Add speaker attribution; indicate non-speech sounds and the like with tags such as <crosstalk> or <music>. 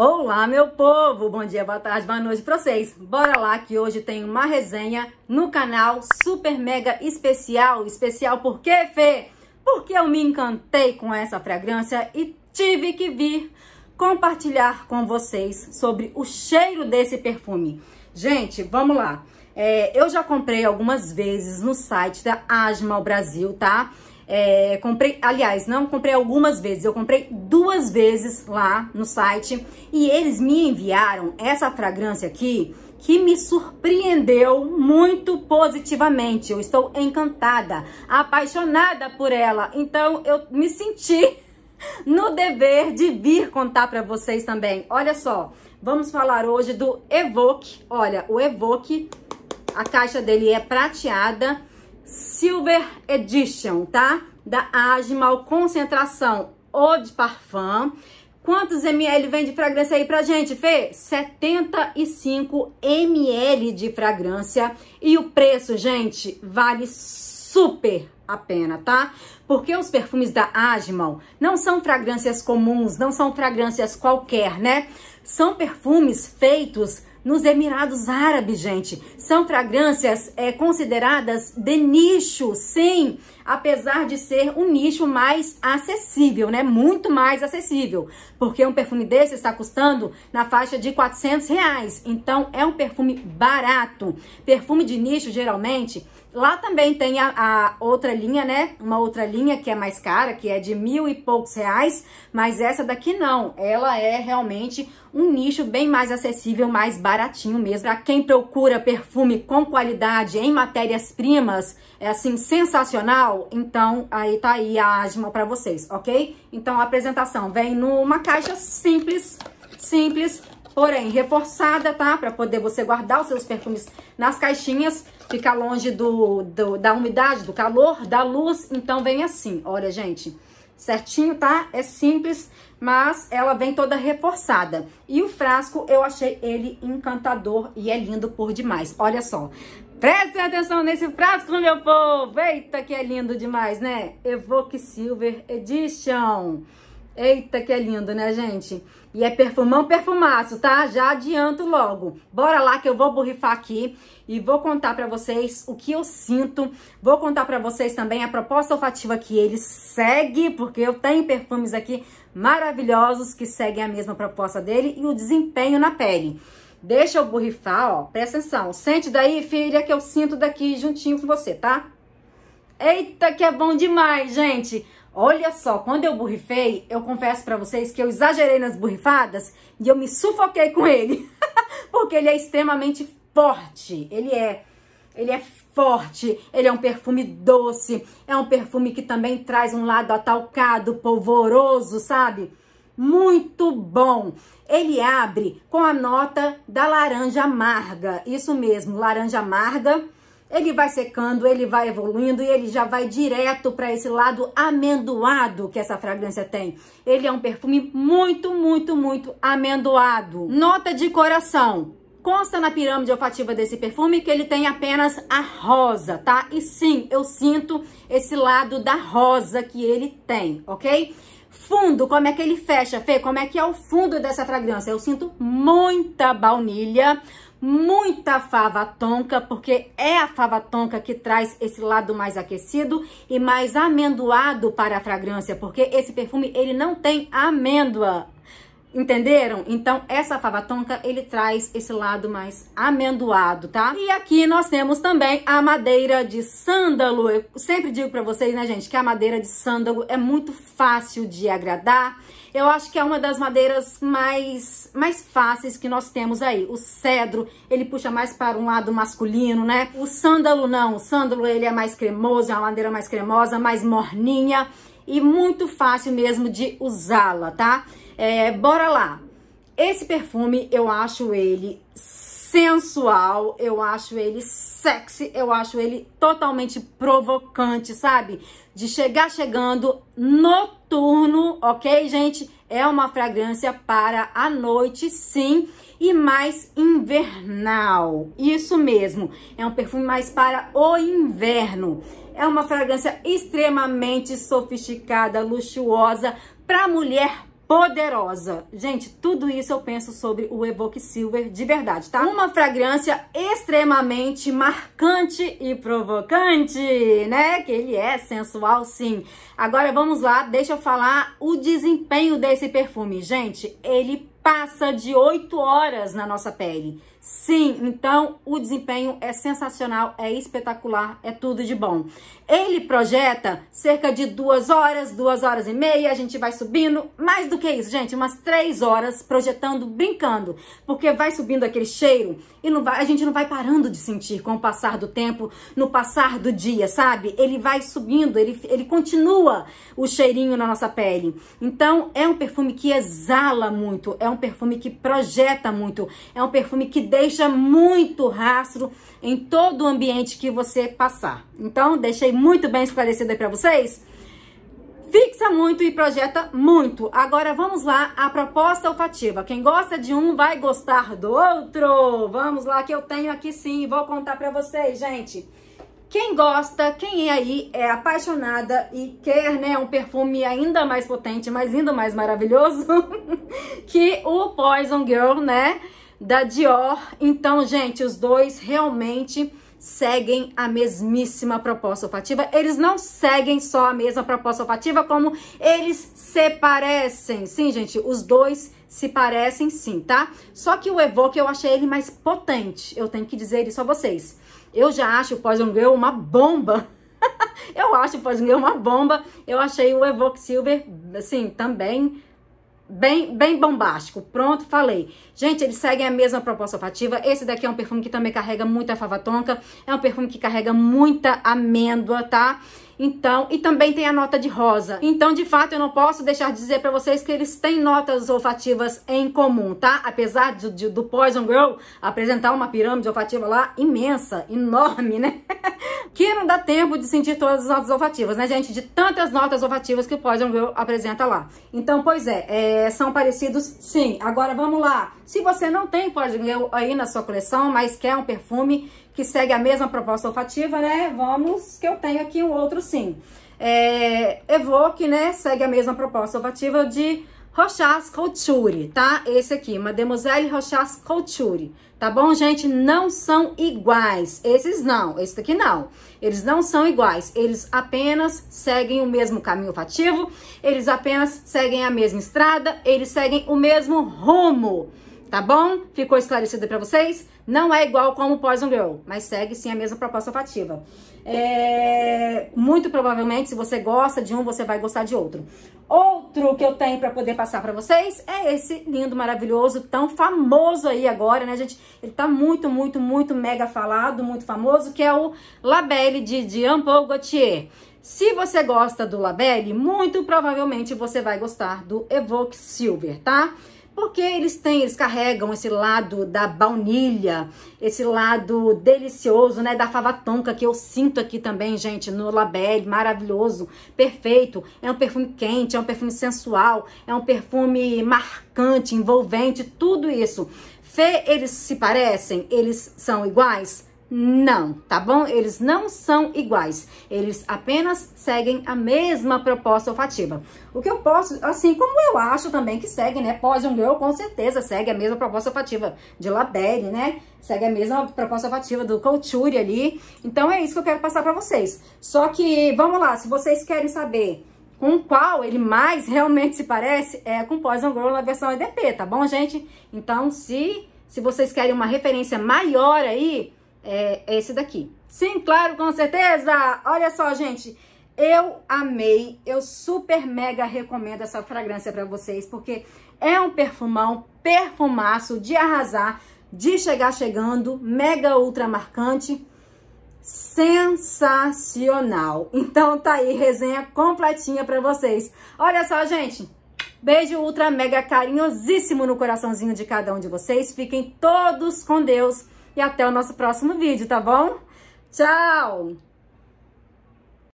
Speaker 1: Olá, meu povo! Bom dia, boa tarde, boa noite pra vocês. Bora lá que hoje tem uma resenha no canal super mega especial. Especial por quê, Fê? Porque eu me encantei com essa fragrância e tive que vir compartilhar com vocês sobre o cheiro desse perfume. Gente, vamos lá. É, eu já comprei algumas vezes no site da Asmal Brasil, tá? É, comprei, aliás, não comprei algumas vezes, eu comprei duas vezes lá no site e eles me enviaram essa fragrância aqui que me surpreendeu muito positivamente. Eu estou encantada, apaixonada por ela. Então eu me senti <laughs> no dever de vir contar para vocês também. Olha só, vamos falar hoje do Evoque. Olha, o Evoque, a caixa dele é prateada Silver Edition, tá? Da Agimal Concentração Eau de Parfum. Quantos ml vem de fragrância aí pra gente, Fê? 75 ml de fragrância. E o preço, gente, vale super a pena, tá? Porque os perfumes da Agimal não são fragrâncias comuns, não são fragrâncias qualquer, né? São perfumes feitos nos Emirados Árabes, gente. São fragrâncias é, consideradas de nicho, sem apesar de ser um nicho mais acessível, né? Muito mais acessível, porque um perfume desse está custando na faixa de 400 reais. Então, é um perfume barato. Perfume de nicho, geralmente, lá também tem a, a outra linha, né? Uma outra linha que é mais cara, que é de mil e poucos reais, mas essa daqui não. Ela é realmente um nicho bem mais acessível, mais baratinho mesmo. Pra quem procura perfume com qualidade em matérias-primas, é assim, sensacional, então, aí tá aí a asma pra vocês, ok? Então, a apresentação vem numa caixa simples, simples, porém reforçada, tá? Pra poder você guardar os seus perfumes nas caixinhas, ficar longe do, do da umidade, do calor, da luz. Então, vem assim, olha, gente certinho, tá? É simples, mas ela vem toda reforçada. E o frasco, eu achei ele encantador e é lindo por demais. Olha só, Prestem atenção nesse frasco, meu povo! Eita, que é lindo demais, né? Evoque Silver Edition. Eita, que é lindo, né, gente? E é perfumão, perfumaço, tá? Já adianto logo. Bora lá que eu vou borrifar aqui e vou contar pra vocês o que eu sinto. Vou contar pra vocês também a proposta olfativa que ele segue, porque eu tenho perfumes aqui maravilhosos que seguem a mesma proposta dele e o desempenho na pele. Deixa eu borrifar, ó. Presta atenção. Sente daí, filha, que eu sinto daqui juntinho com você, tá? Eita, que é bom demais, gente. Olha só, quando eu borrifei, eu confesso para vocês que eu exagerei nas borrifadas e eu me sufoquei com ele. <laughs> Porque ele é extremamente forte. Ele é, ele é forte, ele é um perfume doce, é um perfume que também traz um lado atalcado, polvoroso, sabe? muito bom. Ele abre com a nota da laranja amarga, isso mesmo, laranja amarga. Ele vai secando, ele vai evoluindo e ele já vai direto para esse lado amendoado que essa fragrância tem. Ele é um perfume muito, muito, muito amendoado. Nota de coração, consta na pirâmide olfativa desse perfume que ele tem apenas a rosa, tá? E sim, eu sinto esse lado da rosa que ele tem, ok? Fundo, como é que ele fecha, Fê? Como é que é o fundo dessa fragrância? Eu sinto muita baunilha, muita fava tonka, porque é a fava tonka que traz esse lado mais aquecido e mais amendoado para a fragrância, porque esse perfume ele não tem amêndoa. Entenderam? Então, essa fava tonka, ele traz esse lado mais amendoado, tá? E aqui nós temos também a madeira de sândalo. Eu sempre digo pra vocês, né, gente, que a madeira de sândalo é muito fácil de agradar. Eu acho que é uma das madeiras mais, mais fáceis que nós temos aí. O cedro, ele puxa mais para um lado masculino, né? O sândalo não. O sândalo, ele é mais cremoso, é uma madeira mais cremosa, mais morninha e muito fácil mesmo de usá-la, tá? Tá? É, bora lá. Esse perfume, eu acho ele sensual, eu acho ele sexy, eu acho ele totalmente provocante, sabe? De chegar chegando noturno, ok, gente? É uma fragrância para a noite, sim, e mais invernal. Isso mesmo, é um perfume mais para o inverno. É uma fragrância extremamente sofisticada, luxuosa, para mulher poderosa. Gente, tudo isso eu penso sobre o Evoque Silver de verdade, tá? Uma fragrância extremamente marcante e provocante, né? Que ele é sensual, sim. Agora vamos lá, deixa eu falar o desempenho desse perfume. Gente, ele passa de 8 horas na nossa pele. Sim, então o desempenho é sensacional, é espetacular, é tudo de bom. Ele projeta cerca de duas horas, duas horas e meia, a gente vai subindo, mais do que isso, gente, umas três horas projetando, brincando, porque vai subindo aquele cheiro e não vai, a gente não vai parando de sentir com o passar do tempo, no passar do dia, sabe? Ele vai subindo, ele, ele continua o cheirinho na nossa pele. Então é um perfume que exala muito, é um perfume que projeta muito, é um perfume que deixa muito rastro em todo o ambiente que você passar. Então, deixei muito bem esclarecido aí para vocês. Fixa muito e projeta muito. Agora vamos lá a proposta olfativa. Quem gosta de um vai gostar do outro. Vamos lá que eu tenho aqui sim, vou contar para vocês, gente. Quem gosta, quem é aí é apaixonada e quer, né, um perfume ainda mais potente, mas ainda mais maravilhoso <laughs> que o Poison Girl, né? da Dior. Então, gente, os dois realmente seguem a mesmíssima proposta olfativa. Eles não seguem só a mesma proposta olfativa, como eles se parecem. Sim, gente, os dois se parecem sim, tá? Só que o Evoque eu achei ele mais potente. Eu tenho que dizer isso a vocês. Eu já acho o Poison Girl uma bomba. <laughs> eu acho o Poison Girl uma bomba. Eu achei o Evoque Silver, assim, também bem, bem bombástico. Pronto, falei. Gente, eles seguem a mesma proposta olfativa. Esse daqui é um perfume que também carrega muita fava tonka. É um perfume que carrega muita amêndoa, tá? Então, e também tem a nota de rosa. Então, de fato, eu não posso deixar de dizer para vocês que eles têm notas olfativas em comum, tá? Apesar de, de, do Poison Girl apresentar uma pirâmide olfativa lá imensa, enorme, né? <laughs> que não dá tempo de sentir todas as notas olfativas, né, gente? De tantas notas olfativas que o Poison Girl apresenta lá. Então, pois é, é são parecidos sim. Agora, vamos lá. Se você não tem Poison Girl aí na sua coleção, mas quer um perfume que segue a mesma proposta olfativa, né? Vamos, que eu tenho aqui um outro sim. É, Evoque, né? Segue a mesma proposta olfativa de Rochas Couture, tá? Esse aqui, Mademoiselle Rochas Couture, tá bom, gente? Não são iguais, esses não, esse daqui não. Eles não são iguais, eles apenas seguem o mesmo caminho olfativo, eles apenas seguem a mesma estrada, eles seguem o mesmo rumo, Tá bom? Ficou esclarecido para vocês? Não é igual como Poison Girl, mas segue sim a mesma proposta olfativa. É... Muito provavelmente, se você gosta de um, você vai gostar de outro. Outro que eu tenho para poder passar para vocês é esse lindo, maravilhoso, tão famoso aí agora, né, gente? Ele tá muito, muito, muito mega falado, muito famoso, que é o Labelle de Jean Paul Gaultier. Se você gosta do Labelle, muito provavelmente você vai gostar do Evoque Silver, Tá? porque eles têm, eles carregam esse lado da baunilha, esse lado delicioso, né, da fava tonka que eu sinto aqui também, gente, no Labelle, maravilhoso, perfeito. É um perfume quente, é um perfume sensual, é um perfume marcante, envolvente, tudo isso. Fê, eles se parecem? Eles são iguais? Não, tá bom? Eles não são iguais. Eles apenas seguem a mesma proposta olfativa. O que eu posso, assim como eu acho também que segue, né? Poison Girl com certeza segue a mesma proposta olfativa de Labelle, né? Segue a mesma proposta olfativa do Couture ali. Então é isso que eu quero passar pra vocês. Só que, vamos lá, se vocês querem saber com qual ele mais realmente se parece, é com Poison Girl na versão EDP, tá bom, gente? Então, se, se vocês querem uma referência maior aí é, é esse daqui. Sim, claro, com certeza! Olha só, gente, eu amei, eu super mega recomendo essa fragrância para vocês, porque é um perfumão, perfumaço de arrasar, de chegar chegando, mega ultra marcante, sensacional. Então tá aí, resenha completinha para vocês. Olha só, gente, Beijo ultra mega carinhosíssimo no coraçãozinho de cada um de vocês. Fiquem todos com Deus e até o nosso próximo vídeo, tá bom? Tchau!